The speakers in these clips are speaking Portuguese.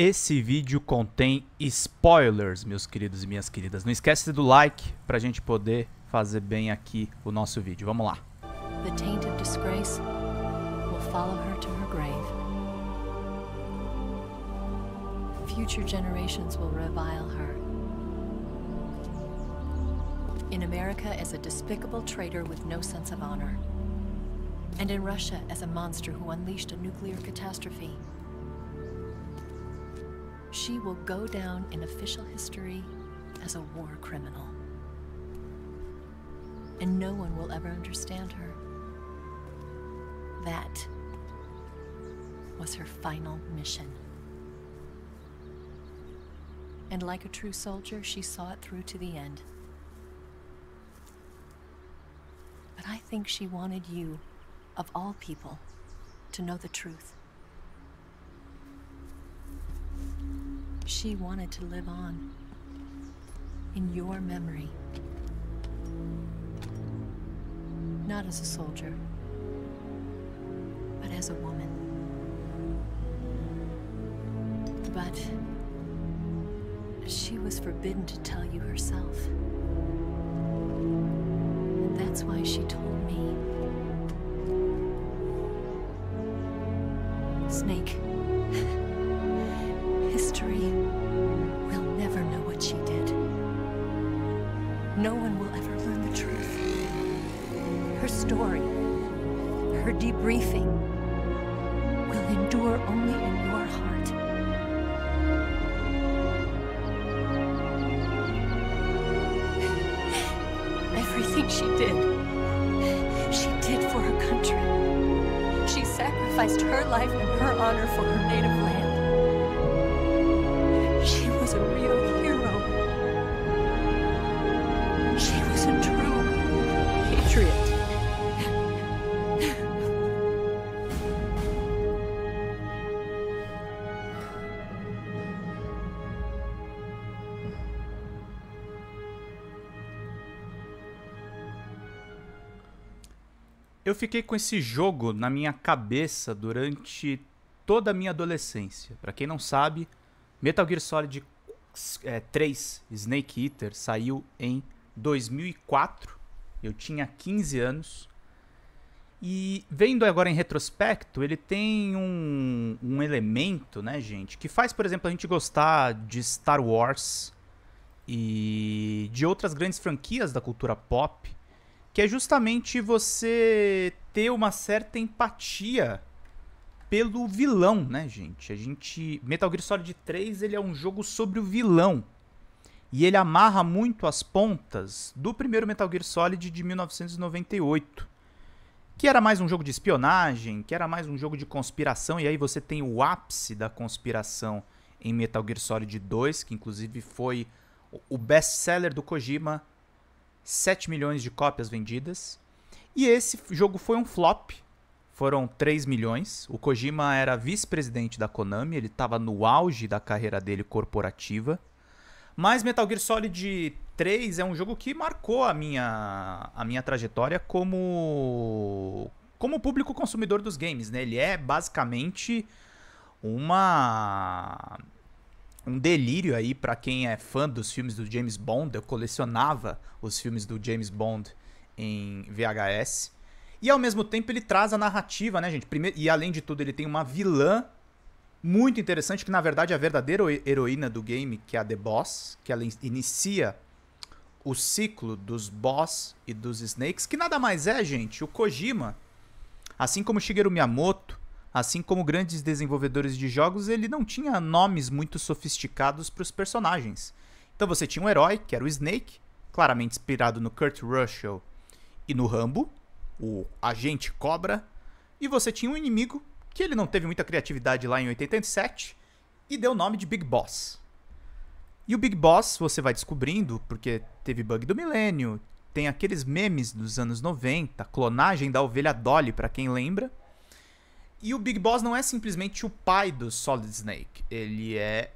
Esse vídeo contém spoilers, meus queridos e minhas queridas. Não esquece do like para a gente poder fazer bem aqui o nosso vídeo. Vamos lá. The taint of disgrace will follow her to her grave. Future generations will revile her. In America as a despicable traitor with no sense of honor. And in Russia as a monster who unleashed a nuclear catastrophe. she will go down in official history as a war criminal. And no one will ever understand her. That was her final mission. And like a true soldier, she saw it through to the end. But I think she wanted you, of all people, to know the truth. she wanted to live on. In your memory. Not as a soldier, but as a woman. But she was forbidden to tell you herself. And that's why she told me. Snake. she did. She did for her country. She sacrificed her life and her honor for her native land. Eu fiquei com esse jogo na minha cabeça durante toda a minha adolescência. Para quem não sabe, Metal Gear Solid é, 3 Snake Eater saiu em 2004. Eu tinha 15 anos. E vendo agora em retrospecto, ele tem um, um elemento, né, gente, que faz, por exemplo, a gente gostar de Star Wars e de outras grandes franquias da cultura pop que é justamente você ter uma certa empatia pelo vilão, né, gente? A gente Metal Gear Solid 3, ele é um jogo sobre o vilão. E ele amarra muito as pontas do primeiro Metal Gear Solid de 1998, que era mais um jogo de espionagem, que era mais um jogo de conspiração, e aí você tem o ápice da conspiração em Metal Gear Solid 2, que inclusive foi o best-seller do Kojima 7 milhões de cópias vendidas. E esse jogo foi um flop, foram 3 milhões. O Kojima era vice-presidente da Konami, ele estava no auge da carreira dele corporativa. Mas Metal Gear Solid 3 é um jogo que marcou a minha, a minha trajetória como, como público consumidor dos games. Né? Ele é basicamente uma um delírio aí para quem é fã dos filmes do James Bond. Eu colecionava os filmes do James Bond em VHS. E ao mesmo tempo ele traz a narrativa, né, gente? Primeiro, e além de tudo, ele tem uma vilã muito interessante, que na verdade é a verdadeira heroína do game, que é a The Boss, que ela inicia o ciclo dos Boss e dos Snakes, que nada mais é, gente, o Kojima, assim como Shigeru Miyamoto, Assim como grandes desenvolvedores de jogos, ele não tinha nomes muito sofisticados para os personagens. Então você tinha um herói, que era o Snake, claramente inspirado no Kurt Russell e no Rambo, o Agente Cobra, e você tinha um inimigo que ele não teve muita criatividade lá em 87 e deu o nome de Big Boss. E o Big Boss você vai descobrindo porque teve bug do milênio, tem aqueles memes dos anos 90, clonagem da ovelha Dolly para quem lembra. E o Big Boss não é simplesmente o pai do Solid Snake. Ele é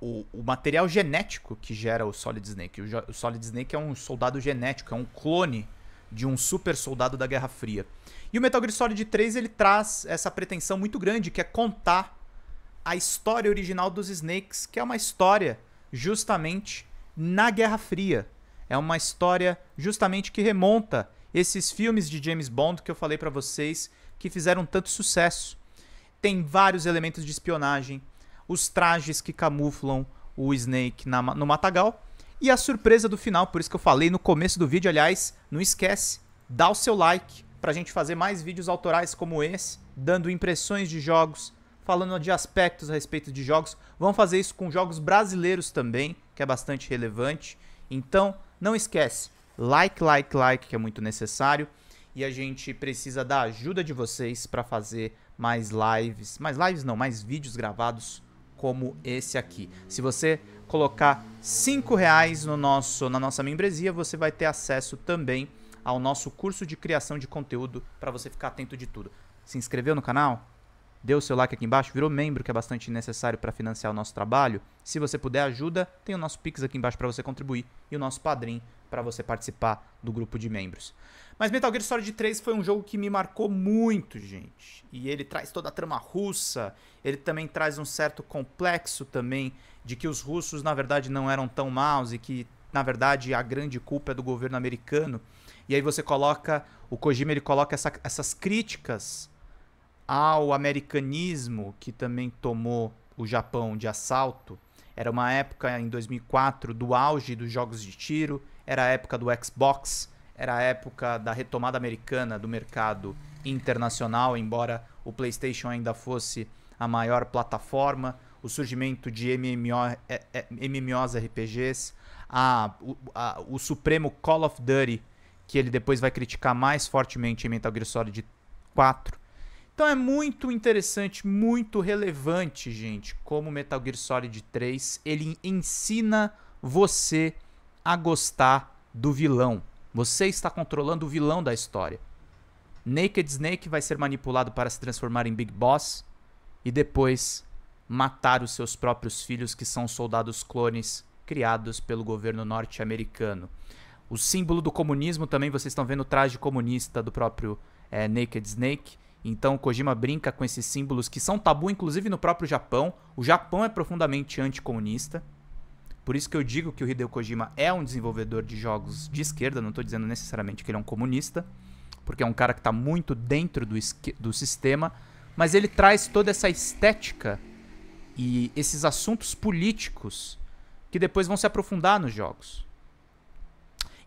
o, o material genético que gera o Solid Snake. O, o Solid Snake é um soldado genético, é um clone de um super soldado da Guerra Fria. E o Metal Gear Solid 3 ele traz essa pretensão muito grande que é contar a história original dos Snakes, que é uma história justamente na Guerra Fria. É uma história justamente que remonta esses filmes de James Bond que eu falei para vocês que fizeram tanto sucesso. Tem vários elementos de espionagem, os trajes que camuflam o Snake na, no matagal e a surpresa do final, por isso que eu falei no começo do vídeo, aliás, não esquece, dá o seu like para a gente fazer mais vídeos autorais como esse, dando impressões de jogos, falando de aspectos a respeito de jogos. Vamos fazer isso com jogos brasileiros também, que é bastante relevante. Então, não esquece, like, like, like, que é muito necessário e a gente precisa da ajuda de vocês para fazer mais lives, mais lives não, mais vídeos gravados como esse aqui. Se você colocar cinco reais no nosso, na nossa membresia, você vai ter acesso também ao nosso curso de criação de conteúdo para você ficar atento de tudo. Se inscreveu no canal? deu o seu like aqui embaixo, virou membro, que é bastante necessário para financiar o nosso trabalho. Se você puder ajuda, tem o nosso Pix aqui embaixo para você contribuir e o nosso Padrim para você participar do grupo de membros. Mas Metal Gear Solid 3 foi um jogo que me marcou muito, gente. E ele traz toda a trama russa, ele também traz um certo complexo também de que os russos na verdade não eram tão maus e que na verdade a grande culpa é do governo americano. E aí você coloca, o Kojima ele coloca essa, essas críticas ao americanismo que também tomou o Japão de assalto. Era uma época em 2004 do auge dos jogos de tiro, era a época do Xbox, era a época da retomada americana do mercado internacional, embora o PlayStation ainda fosse a maior plataforma, o surgimento de MMO, é, é, RPGs, a, a, o supremo Call of Duty, que ele depois vai criticar mais fortemente em Metal Gear Solid 4, então é muito interessante, muito relevante, gente, como Metal Gear Solid 3 ele ensina você a gostar do vilão. Você está controlando o vilão da história. Naked Snake vai ser manipulado para se transformar em Big Boss e depois matar os seus próprios filhos, que são soldados clones criados pelo governo norte-americano. O símbolo do comunismo também, vocês estão vendo o traje comunista do próprio é, Naked Snake. Então Kojima brinca com esses símbolos que são tabu, inclusive no próprio Japão. O Japão é profundamente anticomunista. Por isso que eu digo que o Hideo Kojima é um desenvolvedor de jogos de esquerda, não estou dizendo necessariamente que ele é um comunista, porque é um cara que está muito dentro do, do sistema, mas ele traz toda essa estética e esses assuntos políticos que depois vão se aprofundar nos jogos.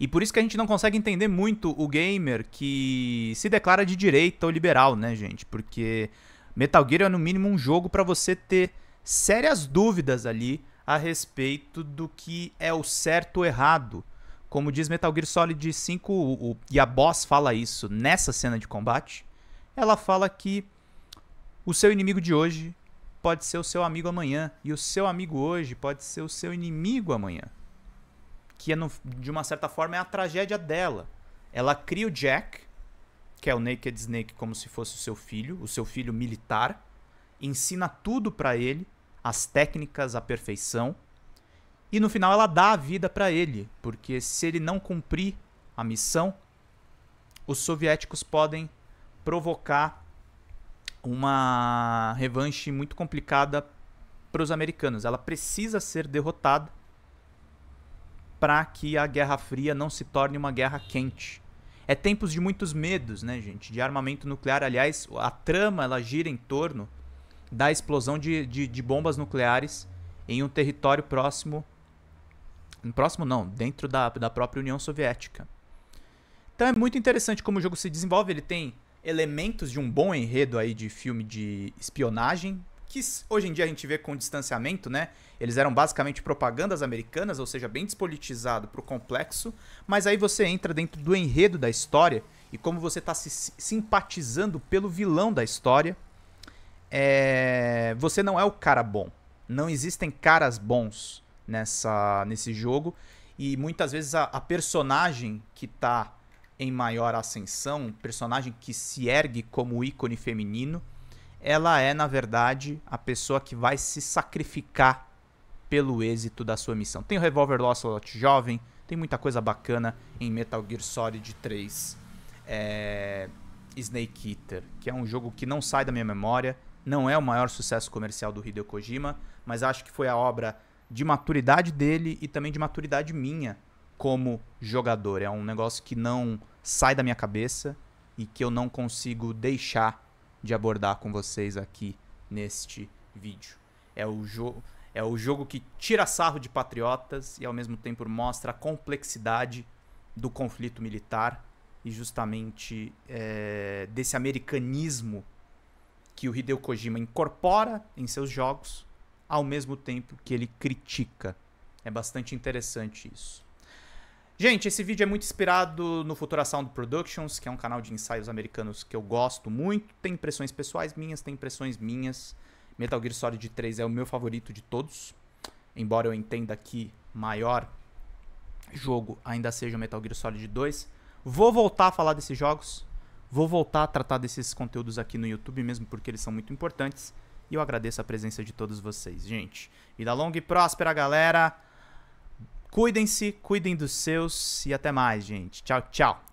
E por isso que a gente não consegue entender muito o gamer que se declara de direita ou liberal, né, gente? Porque Metal Gear é no mínimo um jogo para você ter sérias dúvidas ali a respeito do que é o certo ou errado. Como diz Metal Gear Solid 5, o, o, e a boss fala isso nessa cena de combate, ela fala que o seu inimigo de hoje pode ser o seu amigo amanhã, e o seu amigo hoje pode ser o seu inimigo amanhã que é no, de uma certa forma é a tragédia dela. Ela cria o Jack, que é o Naked Snake como se fosse o seu filho, o seu filho militar, ensina tudo para ele, as técnicas, a perfeição, e no final ela dá a vida para ele, porque se ele não cumprir a missão, os soviéticos podem provocar uma revanche muito complicada para os americanos. Ela precisa ser derrotada para que a Guerra Fria não se torne uma guerra quente. É tempos de muitos medos, né, gente? De armamento nuclear. Aliás, a trama ela gira em torno da explosão de, de, de bombas nucleares em um território próximo. Próximo não, dentro da, da própria União Soviética. Então é muito interessante como o jogo se desenvolve. Ele tem elementos de um bom enredo aí de filme de espionagem, que hoje em dia a gente vê com distanciamento, né? Eles eram basicamente propagandas americanas, ou seja, bem despolitizado pro complexo, mas aí você entra dentro do enredo da história e como você tá se simpatizando pelo vilão da história, é... você não é o cara bom. Não existem caras bons nessa nesse jogo e muitas vezes a, a personagem que tá em maior ascensão, personagem que se ergue como ícone feminino, ela é, na verdade, a pessoa que vai se sacrificar pelo êxito da sua missão. Tem o Revolver Lot jovem, tem muita coisa bacana em Metal Gear Solid 3 é... Snake Eater, que é um jogo que não sai da minha memória, não é o maior sucesso comercial do Hideo Kojima, mas acho que foi a obra de maturidade dele e também de maturidade minha como jogador. É um negócio que não sai da minha cabeça e que eu não consigo deixar de abordar com vocês aqui neste vídeo. É o, é o jogo que tira sarro de patriotas e ao mesmo tempo mostra a complexidade do conflito militar e justamente é, desse americanismo que o Hideo Kojima incorpora em seus jogos, ao mesmo tempo que ele critica. É bastante interessante isso. Gente, esse vídeo é muito inspirado no Futura Sound Productions, que é um canal de ensaios americanos que eu gosto muito. Tem impressões pessoais minhas, tem impressões minhas. Metal Gear Solid 3 é o meu favorito de todos. Embora eu entenda que maior jogo ainda seja o Metal Gear Solid 2. Vou voltar a falar desses jogos. Vou voltar a tratar desses conteúdos aqui no YouTube mesmo, porque eles são muito importantes. E eu agradeço a presença de todos vocês, gente. Vida longa e próspera, galera! Cuidem-se, cuidem dos seus e até mais, gente. Tchau, tchau.